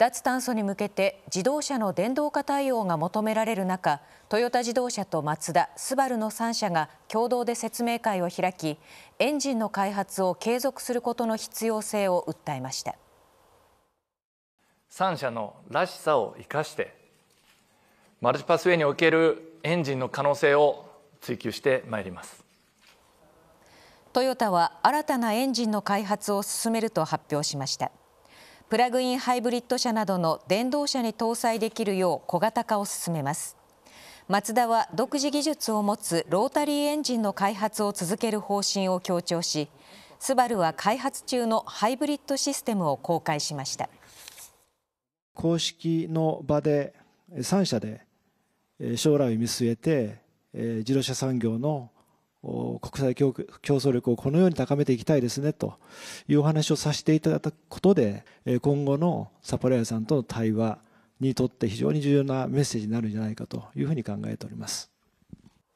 脱炭素に向けて自動車の電動化対応が求められる中トヨタ自動車とマツダ、スバルの3社が共同で説明会を開きエンジンの開発を継続することの必要性を訴えました3社のらしさを生かしてマルチパスウェイにおけるエンジンの可能性を追求してまいりますトヨタは新たなエンジンの開発を進めると発表しましたプラグインハイブリッド車などの電動車に搭載できるよう小型化を進めますマツダは独自技術を持つロータリーエンジンの開発を続ける方針を強調しスバルは開発中のハイブリッドシステムを公開しました公式の場で3社で将来を見据えて自動車産業の国際競争力をこのように高めていきたいですねというお話をさせていただくことで今後のサプライヤーさんとの対話にとって非常に重要なメッセージになるんじゃないかというふうに考えております。